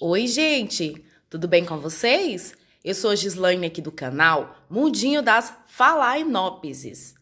Oi, gente! Tudo bem com vocês? Eu sou Gislaine aqui do canal Mundinho das Falainópises.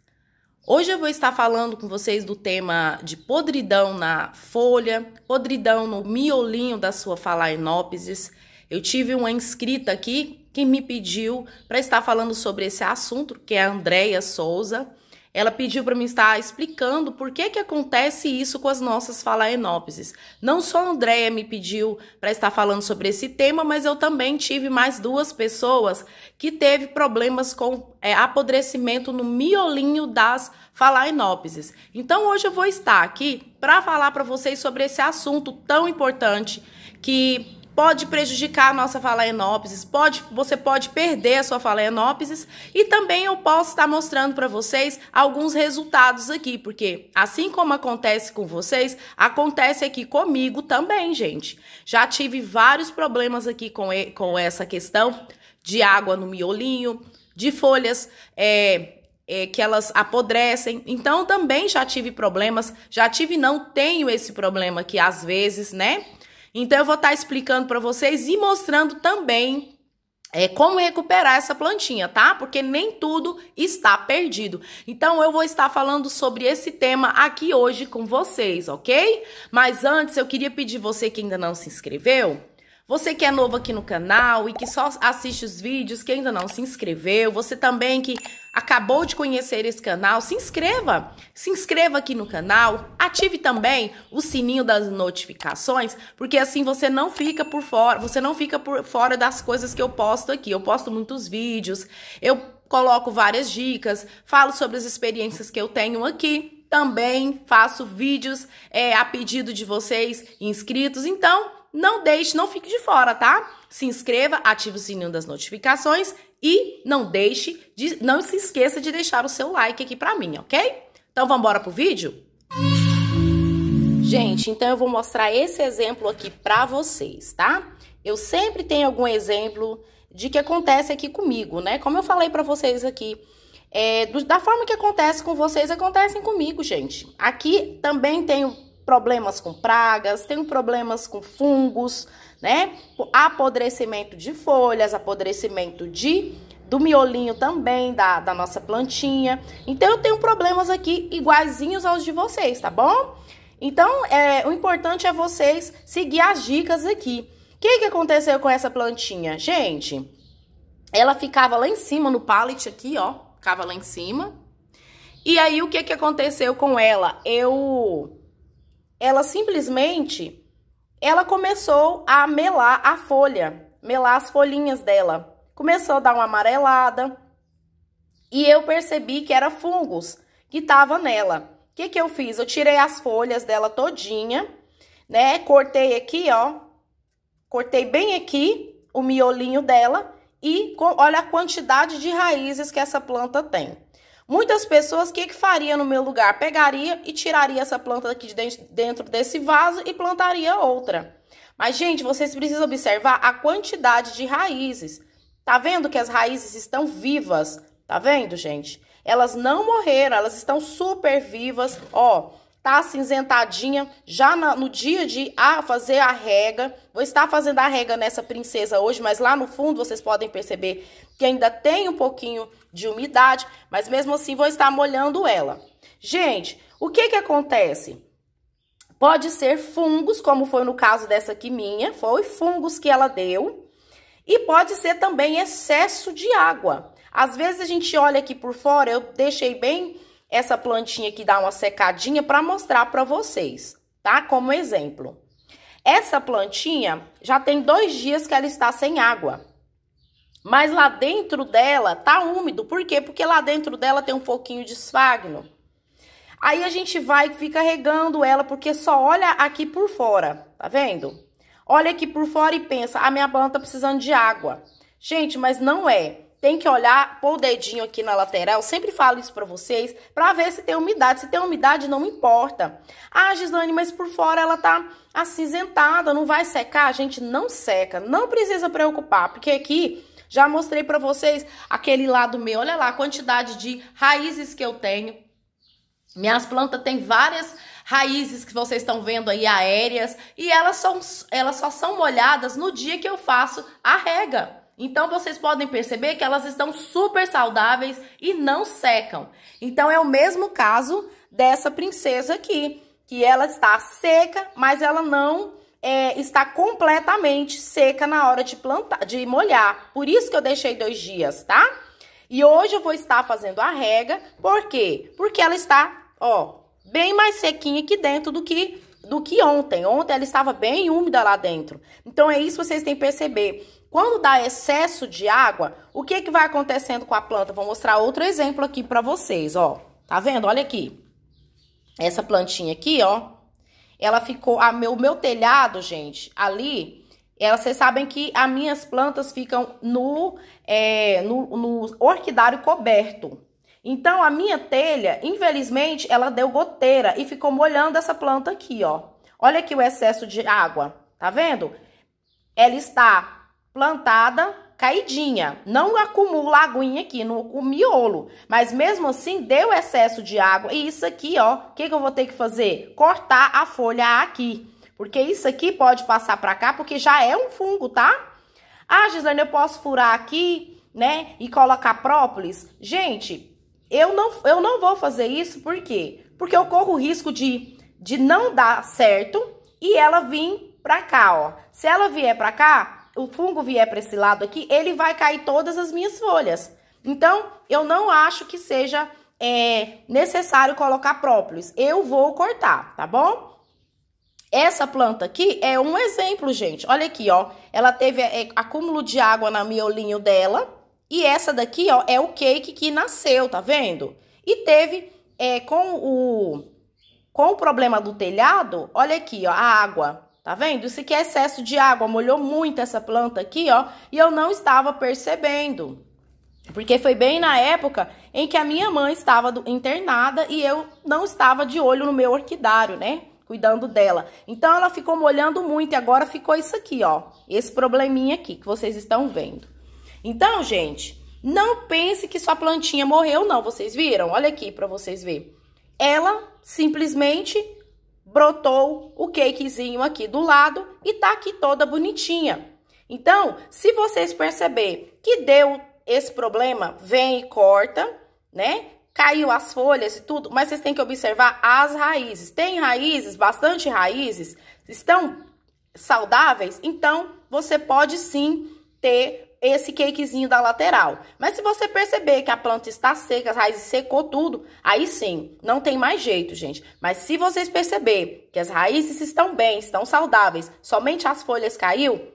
Hoje eu vou estar falando com vocês do tema de podridão na folha, podridão no miolinho da sua falainópises. Eu tive uma inscrita aqui que me pediu para estar falando sobre esse assunto, que é a Andrea Souza. Ela pediu para mim estar explicando por que, que acontece isso com as nossas falaenópsis. Não só a Andrea me pediu para estar falando sobre esse tema, mas eu também tive mais duas pessoas que teve problemas com é, apodrecimento no miolinho das falaenópsis. Então hoje eu vou estar aqui para falar para vocês sobre esse assunto tão importante que pode prejudicar a nossa falaenópsis, pode, você pode perder a sua falaenópsis e também eu posso estar mostrando para vocês alguns resultados aqui, porque assim como acontece com vocês, acontece aqui comigo também, gente. Já tive vários problemas aqui com, e, com essa questão de água no miolinho, de folhas é, é, que elas apodrecem. Então, também já tive problemas, já tive não tenho esse problema que às vezes, né? Então eu vou estar tá explicando para vocês e mostrando também é como recuperar essa plantinha, tá? Porque nem tudo está perdido. Então eu vou estar falando sobre esse tema aqui hoje com vocês, ok? Mas antes eu queria pedir você que ainda não se inscreveu, você que é novo aqui no canal e que só assiste os vídeos, que ainda não se inscreveu, você também que acabou de conhecer esse canal, se inscreva. Se inscreva aqui no canal, ative também o sininho das notificações, porque assim você não fica por fora, você não fica por fora das coisas que eu posto aqui. Eu posto muitos vídeos, eu coloco várias dicas, falo sobre as experiências que eu tenho aqui. Também faço vídeos é, a pedido de vocês inscritos. Então, não deixe, não fique de fora, tá? Se inscreva, ative o sininho das notificações e não deixe, de, não se esqueça de deixar o seu like aqui para mim, ok? Então vamos embora pro vídeo? Gente, então eu vou mostrar esse exemplo aqui para vocês, tá? Eu sempre tenho algum exemplo de que acontece aqui comigo, né? Como eu falei para vocês aqui, é, do, da forma que acontece com vocês, acontecem comigo, gente. Aqui também tenho problemas com pragas, tenho problemas com fungos, né? Apodrecimento de folhas, apodrecimento de do miolinho também, da, da nossa plantinha. Então, eu tenho problemas aqui iguaizinhos aos de vocês, tá bom? Então, é, o importante é vocês seguir as dicas aqui. O que, que aconteceu com essa plantinha? Gente, ela ficava lá em cima no pallet aqui, ó. Ficava lá em cima. E aí, o que, que aconteceu com ela? Eu ela simplesmente ela começou a melar a folha, melar as folhinhas dela. Começou a dar uma amarelada e eu percebi que era fungos que estava nela. O que, que eu fiz? Eu tirei as folhas dela todinha, né? Cortei aqui, ó. Cortei bem aqui o miolinho dela e olha a quantidade de raízes que essa planta tem. Muitas pessoas, o que, que faria no meu lugar? Pegaria e tiraria essa planta daqui de dentro desse vaso e plantaria outra. Mas, gente, vocês precisam observar a quantidade de raízes. Tá vendo que as raízes estão vivas? Tá vendo, gente? Elas não morreram, elas estão super vivas. Ó, tá acinzentadinha. Já no dia de fazer a rega, vou estar fazendo a rega nessa princesa hoje, mas lá no fundo vocês podem perceber que ainda tem um pouquinho de umidade, mas mesmo assim vou estar molhando ela. Gente, o que que acontece? Pode ser fungos, como foi no caso dessa aqui minha, foi fungos que ela deu. E pode ser também excesso de água. Às vezes a gente olha aqui por fora, eu deixei bem essa plantinha aqui dar uma secadinha para mostrar para vocês, tá? Como exemplo. Essa plantinha já tem dois dias que ela está sem água. Mas lá dentro dela tá úmido. Por quê? Porque lá dentro dela tem um pouquinho de esfagno. Aí a gente vai e fica regando ela, porque só olha aqui por fora, tá vendo? Olha aqui por fora e pensa, a ah, minha planta tá precisando de água. Gente, mas não é. Tem que olhar, pôr o dedinho aqui na lateral, sempre falo isso pra vocês, pra ver se tem umidade. Se tem umidade, não importa. Ah, Gislane, mas por fora ela tá acinzentada, não vai secar? A gente não seca, não precisa preocupar, porque aqui já mostrei para vocês aquele lado meu. Olha lá a quantidade de raízes que eu tenho. Minhas plantas têm várias raízes que vocês estão vendo aí aéreas e elas são elas só são molhadas no dia que eu faço a rega. Então vocês podem perceber que elas estão super saudáveis e não secam. Então é o mesmo caso dessa princesa aqui, que ela está seca, mas ela não é, está completamente seca na hora de plantar, de molhar. Por isso que eu deixei dois dias, tá? E hoje eu vou estar fazendo a rega, por quê? Porque ela está, ó, bem mais sequinha aqui dentro do que do que ontem. Ontem ela estava bem úmida lá dentro. Então é isso que vocês têm que perceber. Quando dá excesso de água, o que, que vai acontecendo com a planta? Vou mostrar outro exemplo aqui para vocês, ó. Tá vendo? Olha aqui. Essa plantinha aqui, ó. Ela ficou. A meu, o meu telhado, gente, ali. elas vocês sabem que as minhas plantas ficam no, é, no, no orquidário coberto. Então, a minha telha, infelizmente, ela deu goteira e ficou molhando essa planta aqui, ó. Olha aqui o excesso de água, tá vendo? Ela está plantada caidinha, não acumula aguinha aqui no miolo, mas mesmo assim deu excesso de água. E isso aqui, ó, o que, que eu vou ter que fazer? Cortar a folha aqui, porque isso aqui pode passar pra cá, porque já é um fungo, tá? Ah, Gislane, eu posso furar aqui, né, e colocar própolis? Gente, eu não, eu não vou fazer isso, por quê? Porque eu corro o risco de, de não dar certo e ela vir pra cá, ó. Se ela vier pra cá, o fungo vier para esse lado aqui, ele vai cair todas as minhas folhas. Então, eu não acho que seja é, necessário colocar própolis. Eu vou cortar, tá bom? Essa planta aqui é um exemplo, gente. Olha aqui, ó. Ela teve é, acúmulo de água na miolinho dela. E essa daqui, ó, é o cake que nasceu, tá vendo? E teve é, com o com o problema do telhado, olha aqui, ó, a água Tá vendo? Isso aqui é excesso de água, molhou muito essa planta aqui, ó, e eu não estava percebendo. Porque foi bem na época em que a minha mãe estava internada e eu não estava de olho no meu orquidário, né? Cuidando dela. Então ela ficou molhando muito e agora ficou isso aqui, ó. Esse probleminha aqui que vocês estão vendo. Então, gente, não pense que sua plantinha morreu, não. Vocês viram? Olha aqui para vocês verem. Ela simplesmente brotou o cakezinho aqui do lado e tá aqui toda bonitinha. Então, se vocês perceber que deu esse problema, vem e corta, né? Caiu as folhas e tudo, mas vocês têm que observar as raízes. Tem raízes, bastante raízes, estão saudáveis, então você pode sim ter esse cakezinho da lateral. Mas se você perceber que a planta está seca, as raízes secou tudo, aí sim, não tem mais jeito, gente. Mas se vocês perceber que as raízes estão bem, estão saudáveis, somente as folhas caiu,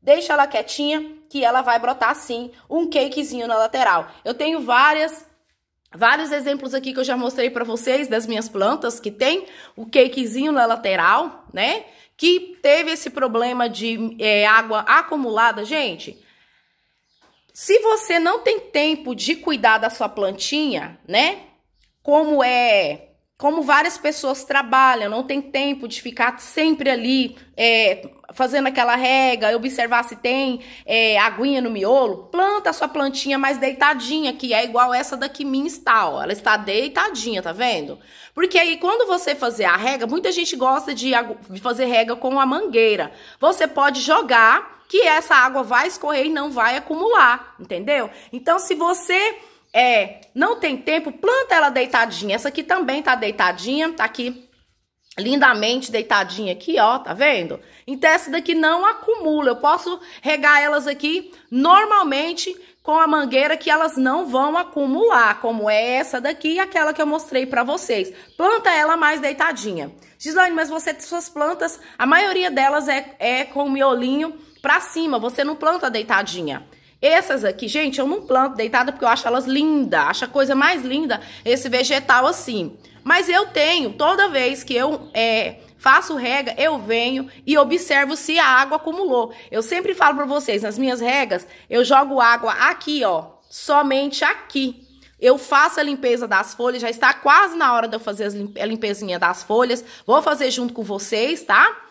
deixa ela quietinha que ela vai brotar sim um cakezinho na lateral. Eu tenho várias Vários exemplos aqui que eu já mostrei para vocês das minhas plantas que tem o cakezinho na lateral, né? Que teve esse problema de é, água acumulada, gente. Se você não tem tempo de cuidar da sua plantinha, né? Como é, como várias pessoas trabalham, não tem tempo de ficar sempre ali é, fazendo aquela rega, observar se tem é, aguinha no miolo, planta a sua plantinha mais deitadinha, que é igual essa daqui minha está, ó. Ela está deitadinha, tá vendo? Porque aí quando você fazer a rega, muita gente gosta de fazer rega com a mangueira. Você pode jogar que essa água vai escorrer e não vai acumular, entendeu? Então, se você é, não tem tempo, planta ela deitadinha. Essa aqui também tá deitadinha, tá aqui lindamente deitadinha aqui, ó, tá vendo? Então essa daqui não acumula. Eu posso regar elas aqui normalmente com a mangueira que elas não vão acumular, como é essa daqui e aquela que eu mostrei para vocês. Planta ela mais deitadinha. Gislaine, mas você tem suas plantas, a maioria delas é, é com miolinho pra cima, você não planta deitadinha. Essas aqui, gente, eu não planto deitada porque eu acho elas linda, acho a coisa mais linda esse vegetal assim. Mas eu tenho, toda vez que eu é, faço rega, eu venho e observo se a água acumulou. Eu sempre falo para vocês, nas minhas regas, eu jogo água aqui, ó, somente aqui. Eu faço a limpeza das folhas, já está quase na hora de eu fazer a limpezinha das folhas. Vou fazer junto com vocês, tá?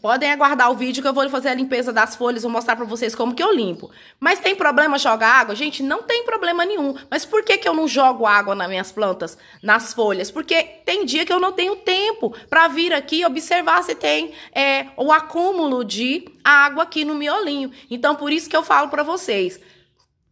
Podem aguardar o vídeo que eu vou fazer a limpeza das folhas, vou mostrar para vocês como que eu limpo. Mas tem problema jogar água? Gente, não tem problema nenhum. Mas por que, que eu não jogo água nas minhas plantas, nas folhas? Porque tem dia que eu não tenho tempo para vir aqui observar se tem é, o acúmulo de água aqui no miolinho. Então, por isso que eu falo para vocês.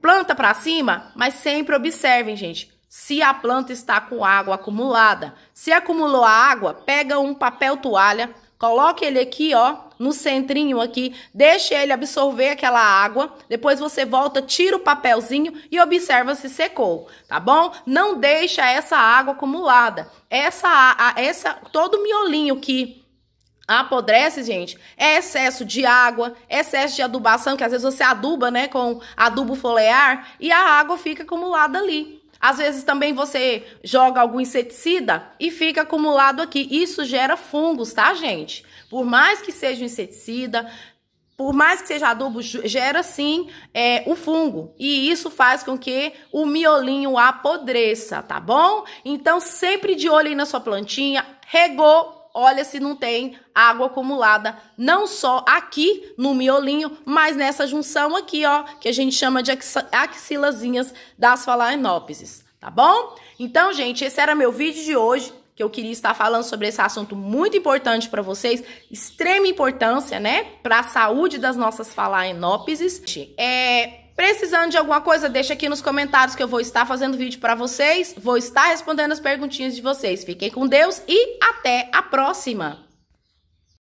Planta para cima, mas sempre observem, gente se a planta está com água acumulada. Se acumulou água, pega um papel toalha, Coloque ele aqui, ó, no centrinho aqui, deixe ele absorver aquela água, depois você volta, tira o papelzinho e observa se secou, tá bom? Não deixa essa água acumulada. Essa, a, essa todo miolinho que apodrece, gente, é excesso de água, é excesso de adubação, que às vezes você aduba, né, com adubo folear, e a água fica acumulada ali. Às vezes também você joga algum inseticida e fica acumulado aqui. Isso gera fungos, tá, gente? Por mais que seja um inseticida, por mais que seja adubo, gera sim é, o fungo. E isso faz com que o miolinho apodreça, tá bom? Então, sempre de olho aí na sua plantinha, regou, olha se não tem água acumulada, não só aqui no miolinho, mas nessa junção aqui, ó, que a gente chama de axilazinhas das falainópises, tá bom? Então, gente, esse era meu vídeo de hoje que eu queria estar falando sobre esse assunto muito importante para vocês, extrema importância, né, para a saúde das nossas falainópises. É Precisando de alguma coisa, deixa aqui nos comentários que eu vou estar fazendo vídeo para vocês, vou estar respondendo as perguntinhas de vocês. Fiquem com Deus e até a próxima!